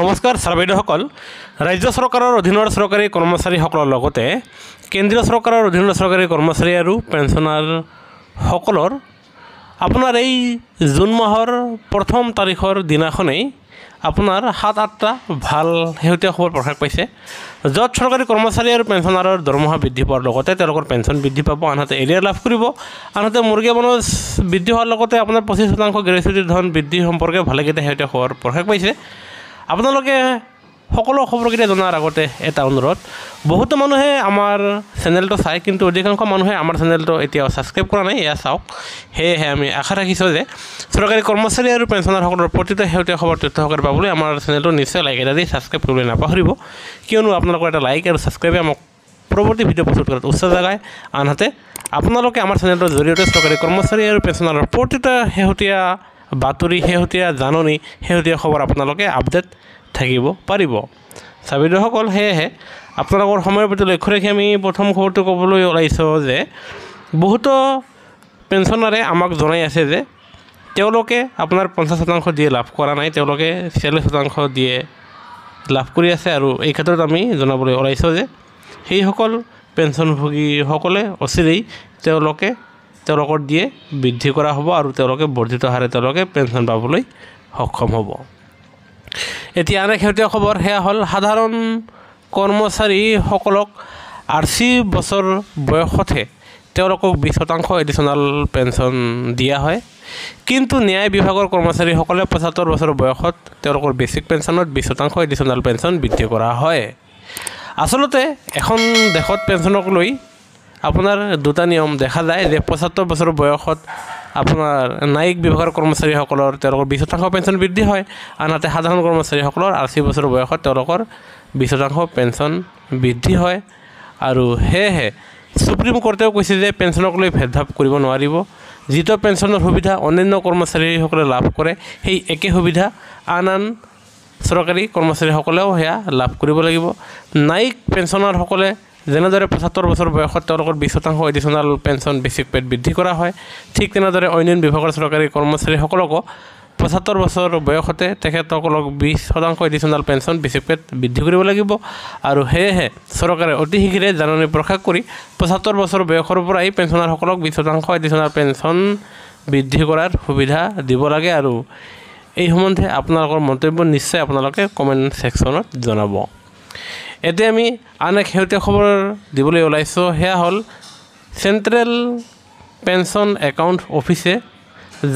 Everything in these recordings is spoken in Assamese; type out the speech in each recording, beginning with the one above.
নমস্কাৰ ছাৰ বাইদেউসকল ৰাজ্য চৰকাৰৰ অধীনৰ চৰকাৰী কৰ্মচাৰীসকলৰ লগতে কেন্দ্ৰীয় চৰকাৰৰ অধীনৰ চৰকাৰী কৰ্মচাৰী আৰু পেঞ্চনাৰসকলৰ আপোনাৰ এই জুন মাহৰ প্ৰথম তাৰিখৰ দিনাখনেই আপোনাৰ সাত আঠটা ভাল শেহতীয়া খবৰ প্ৰকাশ পাইছে য'ত চৰকাৰী কৰ্মচাৰী আৰু পেঞ্চনাৰৰ দৰমহা বৃদ্ধি পোৱাৰ লগতে তেওঁলোকৰ পেঞ্চন বৃদ্ধি পাব আনহাতে এৰিয়া লাভ কৰিব আনহাতে মুৰ্গীয়া বনজ বৃদ্ধি হোৱাৰ লগতে আপোনাৰ পঁচিছ শতাংশ গ্ৰেচুইটি ধন বৃদ্ধি সম্পৰ্কে ভালেকেইটা শেহতীয়া খবৰ প্ৰকাশ পাইছে আপোনালোকে সকলো খবৰকেইটা জনাৰ আগতে এটা অনুৰোধ বহুতো মানুহে আমাৰ চেনেলটো চায় কিন্তু অধিকাংশ মানুহে আমাৰ চেনেলটো এতিয়াও ছাবস্ক্ৰাইব কৰা নাই এয়া চাওক সেয়েহে আমি আশা ৰাখিছোঁ যে চৰকাৰী কৰ্মচাৰী আৰু পেঞ্চনাৰসকলৰ প্ৰতিটো শেহতীয়া খবৰ তথ্য সহকাৰে পাবলৈ আমাৰ চেনেলটো নিশ্চয় লাইক এটা দি ছাবস্ক্ৰাইব কৰিবলৈ নাপাহৰিব কিয়নো আপোনালোকৰ এটা লাইক আৰু ছাবস্ক্ৰাইবে আমাক পৰৱৰ্তী ভিডিঅ' প্ৰস্তুত কৰাত উচ্চ জগায় আনহাতে আপোনালোকে আমাৰ চেনেলটোৰ জৰিয়তে চৰকাৰী কৰ্মচাৰী আৰু পেঞ্চনাৰৰ প্ৰতিটো শেহতীয়া বাতৰি শেহতীয়া জাননী শেহতীয়া খবৰ আপোনালোকে আপডেট থাকিব পাৰিব চাবিদসকল সেয়েহে আপোনালোকৰ সময়ৰ প্ৰতি লক্ষ্য ৰাখি আমি প্ৰথম খবৰটো ক'বলৈ ওলাইছোঁ যে বহুতো পেঞ্চনাৰে আমাক জনাই আছে যে তেওঁলোকে আপোনাৰ পঞ্চাছ শতাংশ দিয়ে লাভ কৰা নাই তেওঁলোকে চিয়াল্লিছ শতাংশ দিয়ে লাভ কৰি আছে আৰু এই ক্ষেত্ৰত আমি জনাবলৈ ওলাইছোঁ যে সেইসকল পেঞ্চনভোগীসকলে অচিৰেই তেওঁলোকে তেওঁলোকৰ দিয়ে বৃদ্ধি কৰা হ'ব আৰু তেওঁলোকে বৰ্ধিত হাৰে তেওঁলোকে পেঞ্চন পাবলৈ সক্ষম হ'ব এতিয়া আন এক শেহতীয়া খবৰ সেয়া হ'ল সাধাৰণ কৰ্মচাৰীসকলক আশী বছৰ বয়সতহে তেওঁলোকক বিছ শতাংশ এডিশ্যনেল পেঞ্চন দিয়া হয় কিন্তু ন্যায় বিভাগৰ কৰ্মচাৰীসকলে পঁচাত্তৰ বছৰ বয়সত তেওঁলোকৰ বেছিক পেঞ্চনত বিছ শতাংশ এডিশ্যনেল পেঞ্চন বৃদ্ধি কৰা হয় আচলতে এখন দেশত পেঞ্চনক লৈ আপোনাৰ দুটা নিয়ম দেখা যায় যে পঁচাত্তৰ বছৰ বয়সত আপোনাৰ ন্যায়িক বিভাগৰ কৰ্মচাৰীসকলৰ তেওঁলোকৰ বিছ শতাংশ পেঞ্চন বৃদ্ধি হয় আনহাতে সাধাৰণ কৰ্মচাৰীসকলৰ আশী বছৰ বয়সত তেওঁলোকৰ বিছ শতাংশ পেঞ্চন বৃদ্ধি হয় আৰু সেয়েহে সুপ্ৰিম কোৰ্টেও কৈছে যে পেঞ্চনক লৈ ভেদভাৱ কৰিব নোৱাৰিব যিটো পেঞ্চনৰ সুবিধা অন্যান্য কৰ্মচাৰীসকলে লাভ কৰে সেই একে সুবিধা আন আন চৰকাৰী কৰ্মচাৰীসকলেও সেয়া লাভ কৰিব লাগিব নায়িক পেঞ্চনাৰসকলে যেনেদৰে পঁচাত্তৰ বছৰ বয়সত তেওঁলোকৰ বিছ শতাংশ এডিশ্যনেল পেঞ্চন বেচিক পেড বৃদ্ধি কৰা হয় ঠিক তেনেদৰে অন্যান্য বিভাগৰ চৰকাৰী কৰ্মচাৰীসকলকো পঁচাত্তৰ বছৰ বয়সতে তেখেতসকলক বিছ শতাংশ এডিশ্যনেল পেঞ্চন বেচিক পেড বৃদ্ধি কৰিব লাগিব আৰু সেয়েহে চৰকাৰে অতি শীঘ্ৰে জাননী প্ৰকাশ কৰি পঁচাত্তৰ বছৰ বয়সৰ পৰাই পেঞ্চনাৰসকলক বিছ শতাংশ এডিশ্যনেল পেঞ্চন বৃদ্ধি কৰাৰ সুবিধা দিব লাগে আৰু এই সম্বন্ধে আপোনালোকৰ মন্তব্য নিশ্চয় আপোনালোকে কমেণ্ট ছেকশ্যনত জনাব এতিয়া আমি আন এক শেহতীয়া খবৰ দিবলৈ ওলাইছোঁ সেয়া হ'ল চেণ্ট্ৰেল পেঞ্চন একাউণ্ট অফিচে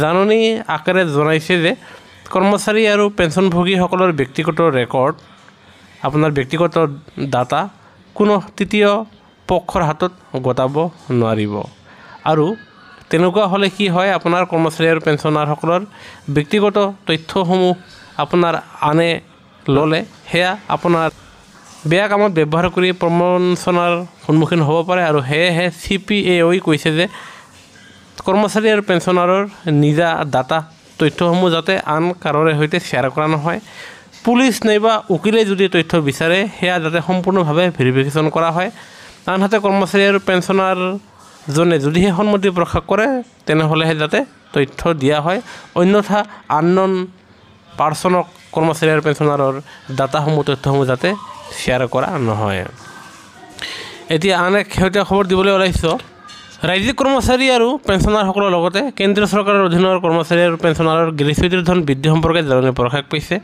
জাননী আকাৰে জনাইছে যে কৰ্মচাৰী আৰু পেঞ্চনভোগীসকলৰ ব্যক্তিগত ৰেকৰ্ড আপোনাৰ ব্যক্তিগত ডাটা কোনো তৃতীয় পক্ষৰ হাতত গতাব নোৱাৰিব আৰু তেনেকুৱা হ'লে কি হয় আপোনাৰ কৰ্মচাৰী আৰু পেঞ্চনাৰসকলৰ ব্যক্তিগত তথ্যসমূহ আপোনাৰ আনে ল'লে সেয়া আপোনাৰ বেয়া কামত ব্যৱহাৰ কৰি প্ৰমোচনাৰ সন্মুখীন হ'ব পাৰে আৰু সেয়েহে চি পি এ ঐ কৈছে যে কৰ্মচাৰী আৰু পেঞ্চনাৰৰ নিজা ডাটা তথ্যসমূহ যাতে আন কাৰৰে সৈতে শ্বেয়াৰ কৰা নহয় পুলিচ নাইবা উকিলে যদি তথ্য বিচাৰে সেয়া যাতে সম্পূৰ্ণভাৱে ভেৰিফিকেশ্যন কৰা হয় আনহাতে কৰ্মচাৰী আৰু পেঞ্চনাৰজনে যদিহে সন্মতি প্ৰকাশ কৰে তেনেহ'লেহে যাতে তথ্য দিয়া হয় অন্যথা আন নন পাৰ্চনক কৰ্মচাৰী আৰু পেঞ্চনাৰৰ ডাটাসমূহ তথ্যসমূহ যাতে শ্বেয়াৰ কৰা নহয় এতিয়া আন এক শেহতীয়া খবৰ দিবলৈ ওলাইছোঁ ৰাজ্যিক কৰ্মচাৰী আৰু পেঞ্চনাৰসকলৰ লগতে কেন্দ্ৰীয় চৰকাৰৰ অধীনৰ কৰ্মচাৰী আৰু পেঞ্চনাৰৰ গ্ৰেচুইটিৰ ধন বৃদ্ধি সম্পৰ্কে জাননী প্ৰকাশ পাইছে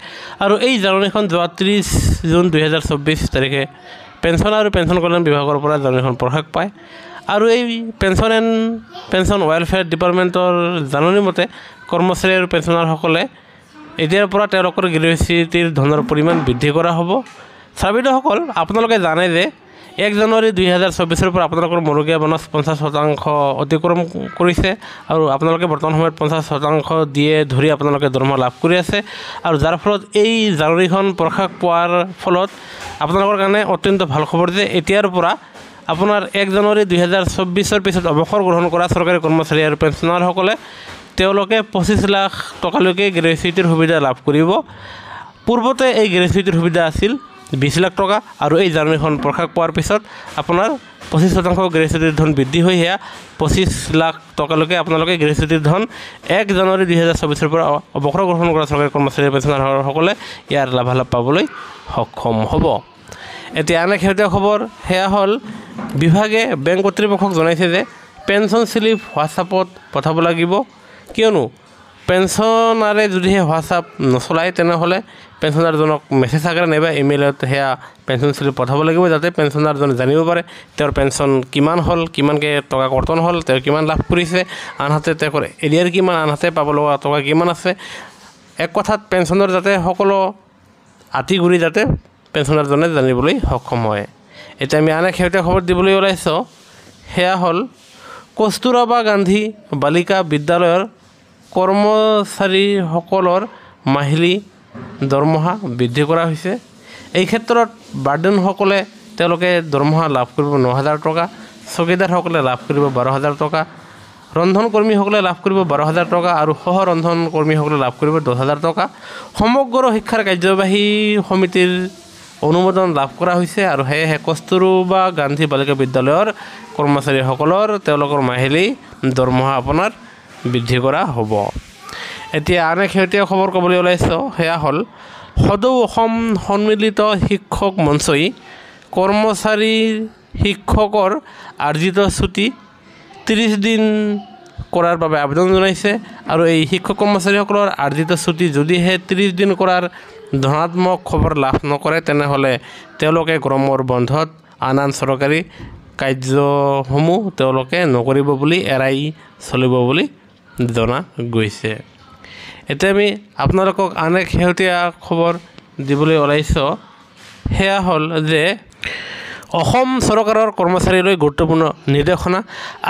আৰু এই জাননীখন যোৱা ত্ৰিছ জুন দুহেজাৰ চৌব্বিছ তাৰিখে পেঞ্চন আৰু পেঞ্চন কল্যাণ বিভাগৰ পৰা জাননীখন প্ৰকাশ পায় আৰু এই পেঞ্চন এণ্ড পেঞ্চন ৱেলফেয়াৰ ডিপাৰ্টমেণ্টৰ জাননী মতে কৰ্মচাৰী আৰু পেঞ্চনাৰসকলে এতিয়াৰ পৰা তেওঁলোকৰ গ্ৰেচুইটিৰ ধনৰ পৰিমাণ বৃদ্ধি কৰা হ'ব শ্ৰাবিদসকল আপোনালোকে জানে যে এক জানুৱাৰী দুই দুহেজাৰ চৌবিছৰ পৰা আপোনালোকৰ মৰগীয়া বনচ পঞ্চাছ শতাংশ অতিক্ৰম কৰিছে আৰু আপোনালোকে বৰ্তমান সময়ত পঞ্চাছ শতাংশ দিয়ে ধৰি আপোনালোকে দৰমহা লাভ কৰি আছে আৰু যাৰ ফলত এই জানুৱাৰীখন প্ৰকাশ পোৱাৰ ফলত আপোনালোকৰ কাৰণে অত্যন্ত ভাল খবৰ যে এতিয়াৰ পৰা আপোনাৰ এক জানুৱাৰী দুহেজাৰ চৌবিছৰ পিছত অৱসৰ গ্ৰহণ কৰা চৰকাৰী কৰ্মচাৰী আৰু পেঞ্চনাৰসকলে তেওঁলোকে পঁচিছ লাখ টকালৈকে গ্ৰেচুইটিৰ সুবিধা লাভ কৰিব পূৰ্বতে এই গ্ৰেচুইটিৰ সুবিধা আছিল বিছ লাখ টকা আৰু এই জাননীখন প্ৰকাশ পোৱাৰ পিছত আপোনাৰ পঁচিছ শতাংশ গ্ৰেচুইটিৰ ধন বৃদ্ধি হৈ সেয়া পঁচিছ লাখ টকালৈকে আপোনালোকে গ্ৰেচুইটিৰ ধন এক জানুৱাৰী দুহেজাৰ চৌবিছৰ পৰা অৱসৰ গ্ৰহণ কৰা চৰকাৰী কৰ্মচাৰী পেঞ্চনাৰসকলে ইয়াৰ লাভালাভ পাবলৈ সক্ষম হ'ব এতিয়া আন এক শেহতীয়া খবৰ সেয়া হ'ল বিভাগে বেংক কৰ্তৃপক্ষক জনাইছে যে পেঞ্চন শ্লিপ হোৱাটছআপত পঠাব লাগিব কিয়নো পেঞ্চনাৰে যদিহে হোৱাটছআপ নচলায় তেনেহ'লে পেঞ্চনাৰজনক মেছেজ আগেৰে নাইবা ইমেইলত সেয়া পেঞ্চন স্লিপ পঠাব লাগিব যাতে পেঞ্চনাৰজনে জানিব পাৰে তেওঁৰ পেঞ্চন কিমান হ'ল কিমানকৈ টকা কৰ্তন হ'ল তেওঁ কিমান লাভ কৰিছে আনহাতে তেওঁৰ এৰিয়াৰ কিমান আনহাতে পাব লগা টকা কিমান আছে এক কথাত পেঞ্চনৰ যাতে সকলো আঁতি গুৰি যাতে পেঞ্চনাৰজনে জানিবলৈ সক্ষম হয় এতিয়া আমি আন এক শেহতীয়া খবৰ দিবলৈ ওলাইছোঁ সেয়া হ'ল কস্তুৰাবা গান্ধী বালিকা বিদ্যালয়ৰ কৰ্মচাৰীসকলৰ মাহিলী দৰমহা বৃদ্ধি কৰা হৈছে এই ক্ষেত্ৰত বাৰ্ডেনসকলে তেওঁলোকে দৰমহা লাভ কৰিব ন হাজাৰ টকা চকীদাৰসকলে লাভ কৰিব বাৰ হাজাৰ টকা ৰন্ধন কৰ্মীসকলে লাভ কৰিব বাৰ হাজাৰ টকা আৰু সহ ৰন্ধন কৰ্মীসকলে লাভ কৰিব দহ হাজাৰ টকা সমগ্ৰ শিক্ষাৰ কাৰ্যবাহী সমিতিৰ অনুমোদন লাভ কৰা হৈছে আৰু সেয়েহে কস্তুৰবা গান্ধী বালিকা বিদ্যালয়ৰ কৰ্মচাৰীসকলৰ তেওঁলোকৰ মাহিলী দৰমহা আপোনাৰ বৃদ্ধি কৰা হ'ব এতিয়া আন এক শেহতীয়া খবৰ ক'বলৈ ওলাইছোঁ সেয়া হ'ল সদৌ অসম সন্মিলিত শিক্ষক মঞ্চই কৰ্মচাৰীৰ শিক্ষকৰ আৰ্জিত ছুটি ত্ৰিছ দিন কৰাৰ বাবে আবেদন জনাইছে আৰু এই শিক্ষক কৰ্মচাৰীসকলৰ আৰ্জিত ছুটি যদিহে ত্ৰিছ দিন কৰাৰ ধনাত্মক খবৰ লাভ নকৰে তেনেহ'লে তেওঁলোকে গৰমৰ বন্ধত আন আন চৰকাৰী কাৰ্যসমূহ তেওঁলোকে নকৰিব বুলি এৰাই চলিব বুলি জনা গৈছে এতিয়া আমি আপোনালোকক আন এক শেহতীয়া খবৰ দিবলৈ ওলাইছোঁ সেয়া হ'ল যে অসম চৰকাৰৰ কৰ্মচাৰীলৈ গুৰুত্বপূৰ্ণ নিৰ্দেশনা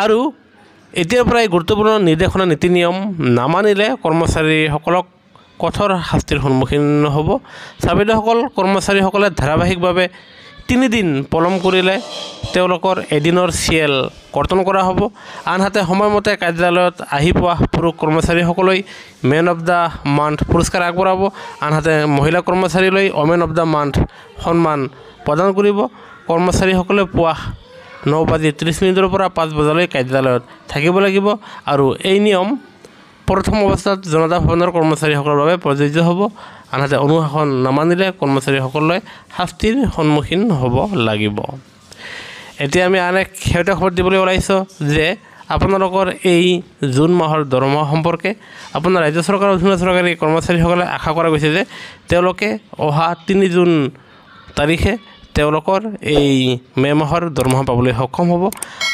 আৰু এতিয়াৰ পৰাই গুৰুত্বপূৰ্ণ নিৰ্দেশনা নীতি নিয়ম নামানিলে কৰ্মচাৰীসকলক কঠোৰ শাস্তিৰ সন্মুখীন হ'ব চাবিধসকল কৰ্মচাৰীসকলে ধাৰাবাহিকভাৱে তিনিদিন পলম কৰিলে তেওঁলোকৰ এদিনৰ চি এল কৰ্তন কৰা হ'ব আনহাতে সময়মতে কাৰ্যালয়ত আহি পোৱা পুৰুষ কৰ্মচাৰীসকলে মেন অফ দ্য মান্থ পুৰস্কাৰ আগবঢ়াব আনহাতে মহিলা কৰ্মচাৰীলৈ অমেন অফ দ্য মান্থ সন্মান প্ৰদান কৰিব কৰ্মচাৰীসকলে পুৱা ন বাজি ত্ৰিছ মিনিটৰ পৰা পাঁচ বজালৈ কাৰ্যালয়ত থাকিব লাগিব আৰু এই নিয়ম প্ৰথম অৱস্থাত জনতা ভৱনৰ কৰ্মচাৰীসকলৰ বাবে প্ৰযোজ্য হ'ব আনহাতে অনুশাসন নামানিলে কৰ্মচাৰীসকলে শাস্তিৰ সন্মুখীন হ'ব লাগিব এতিয়া আমি আন এক শেহতীয়া খবৰ দিবলৈ ওলাইছোঁ যে আপোনালোকৰ এই জুন মাহৰ দৰমহা সম্পৰ্কে আপোনাৰ ৰাজ্য চৰকাৰৰ অধীনৰ চৰকাৰী কৰ্মচাৰীসকলে আশা কৰা গৈছে যে তেওঁলোকে অহা তিনি জুন তাৰিখে তেওঁলোকৰ এই মে মাহৰ দৰমহা পাবলৈ সক্ষম হ'ব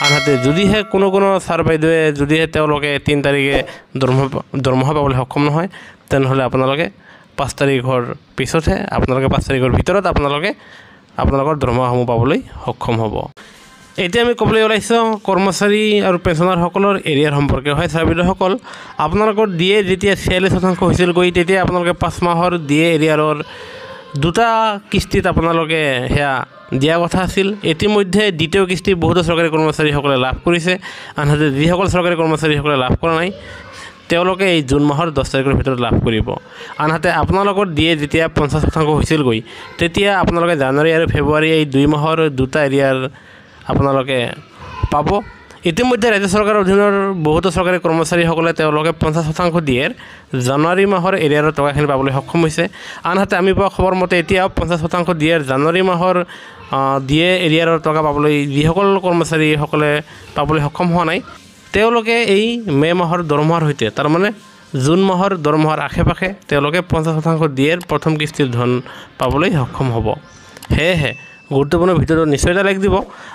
আনহাতে যদিহে কোনো কোনো ছাৰ বাইদেৱে যদিহে তেওঁলোকে তিনি তাৰিখে দৰমহা দৰমহা পাবলৈ সক্ষম নহয় তেনেহ'লে আপোনালোকে পাঁচ তাৰিখৰ পিছতহে আপোনালোকে পাঁচ তাৰিখৰ ভিতৰত আপোনালোকে আপোনালোকৰ দৰমহাসমূহ পাবলৈ সক্ষম হ'ব এতিয়া আমি ক'বলৈ ওলাইছোঁ কৰ্মচাৰী আৰু পেঞ্চনাৰসকলৰ এৰিয়াৰ সম্পৰ্কে হয় চাৰ্বিধসকল আপোনালোকৰ ডি এ যেতিয়া ছিয়াল্লিছ শতাংশ হৈছিল গৈ তেতিয়া আপোনালোকে পাঁচ মাহৰ ডি এ এৰিয়াৰৰ দুটা কিস্তিত আপোনালোকে সেয়া দিয়া কথা আছিল ইতিমধ্যে দ্বিতীয় কিস্তি বহুতো চৰকাৰী কৰ্মচাৰীসকলে লাভ কৰিছে আনহাতে যিসকল চৰকাৰী কৰ্মচাৰীসকলে লাভ কৰা নাই তেওঁলোকে এই জুন মাহৰ দহ তাৰিখৰ ভিতৰত লাভ কৰিব আনহাতে আপোনালোকৰ দিয়ে যেতিয়া পঞ্চাছ শতাংশ হৈছিলগৈ তেতিয়া আপোনালোকে জানুৱাৰী আৰু ফেব্ৰুৱাৰী এই দুই মাহৰ দুটা এৰিয়াৰ আপোনালোকে পাব ইতিমধ্যে ৰাজ্য চৰকাৰৰ অধীনৰ বহুতো চৰকাৰী কৰ্মচাৰীসকলে তেওঁলোকে পঞ্চাছ শতাংশ দিয়ে জানুৱাৰী মাহৰ এৰিয়াৰ টকাখিনি পাবলৈ সক্ষম হৈছে আনহাতে আমি পোৱা খবৰ মতে এতিয়াও পঞ্চাছ শতাংশ ডিয়েৰ জানুৱাৰী মাহৰ দিয়ে এৰিয়াৰৰ টকা পাবলৈ যিসকল কৰ্মচাৰীসকলে পাবলৈ সক্ষম হোৱা নাই তেওঁলোকে এই মে মাহৰ দৰমহাৰ সৈতে তাৰমানে জুন মাহৰ দৰমহাৰ আশে পাশে তেওঁলোকে পঞ্চাছ শতাংশ দিয়ে প্ৰথম কিস্তিৰ ধন পাবলৈ সক্ষম হ'ব সেয়েহে গুৰুত্বপূৰ্ণ ভিডিঅ'টো নিশ্চয় এটা লাইক দিব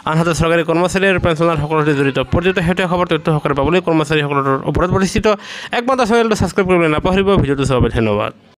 আনহাতে চৰকাৰী কৰ্মচাৰী আৰু পেঞ্চনাৰসকলৰ সৈতে জড়িত প্ৰতিটো শেহতীয়া খবৰ তথ্যসকলে পাবলৈ কৰ্মচাৰীসকলৰ ওপৰত প্ৰতিষ্ঠিত একমাত্ৰ চেনেলটো ছাবস্ক্ৰাইব কৰিবলৈ নাপাহৰিব ভিডিঅ'টো চাবলৈ ধন্যবাদ